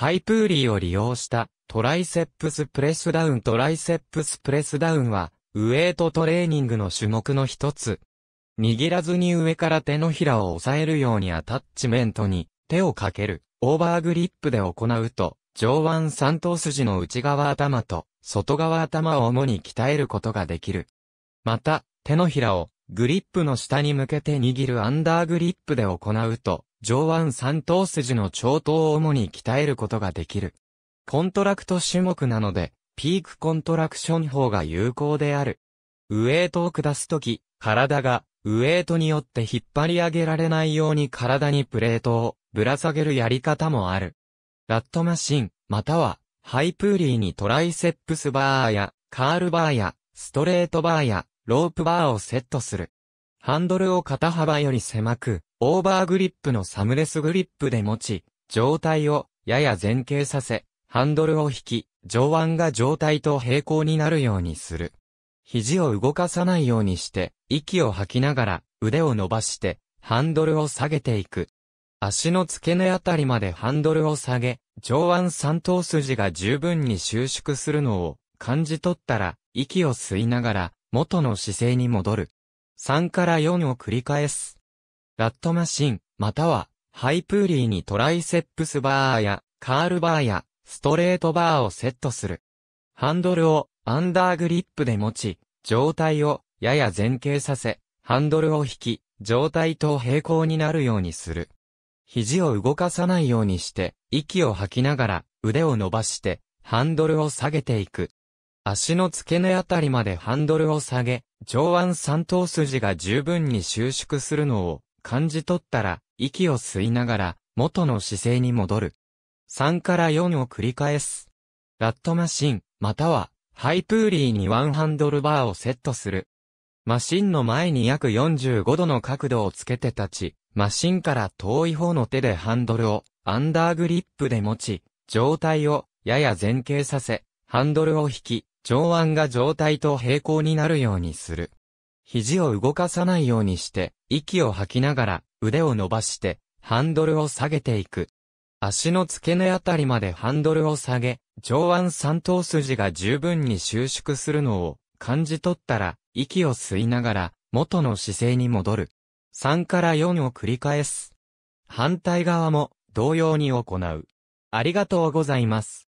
ハイプーリーを利用したトライセップスプレスダウントライセップスプレスダウンはウエイトトレーニングの種目の一つ。握らずに上から手のひらを押さえるようにアタッチメントに手をかけるオーバーグリップで行うと上腕三頭筋の内側頭と外側頭を主に鍛えることができる。また手のひらをグリップの下に向けて握るアンダーグリップで行うと上腕三頭筋の長頭を主に鍛えることができる。コントラクト種目なので、ピークコントラクション法が有効である。ウエイトを下すとき、体がウエイトによって引っ張り上げられないように体にプレートをぶら下げるやり方もある。ラットマシン、またはハイプーリーにトライセップスバーやカールバーやストレートバーやロープバーをセットする。ハンドルを肩幅より狭く、オーバーグリップのサムレスグリップで持ち、状態をやや前傾させ、ハンドルを引き、上腕が状態と平行になるようにする。肘を動かさないようにして、息を吐きながら腕を伸ばして、ハンドルを下げていく。足の付け根あたりまでハンドルを下げ、上腕三頭筋が十分に収縮するのを感じ取ったら、息を吸いながら元の姿勢に戻る。3から4を繰り返す。ラットマシン、または、ハイプーリーにトライセップスバーや、カールバーや、ストレートバーをセットする。ハンドルをアンダーグリップで持ち、状態をやや前傾させ、ハンドルを引き、状態と平行になるようにする。肘を動かさないようにして、息を吐きながら腕を伸ばして、ハンドルを下げていく。足の付け根あたりまでハンドルを下げ、上腕三頭筋が十分に収縮するのを感じ取ったら、息を吸いながら、元の姿勢に戻る。3から4を繰り返す。ラットマシン、または、ハイプーリーにワンハンドルバーをセットする。マシンの前に約45度の角度をつけて立ち、マシンから遠い方の手でハンドルをアンダーグリップで持ち、上体をやや前傾させ、ハンドルを引き、上腕が上体と平行になるようにする。肘を動かさないようにして、息を吐きながら腕を伸ばして、ハンドルを下げていく。足の付け根あたりまでハンドルを下げ、上腕三頭筋が十分に収縮するのを感じ取ったら、息を吸いながら元の姿勢に戻る。3から4を繰り返す。反対側も同様に行う。ありがとうございます。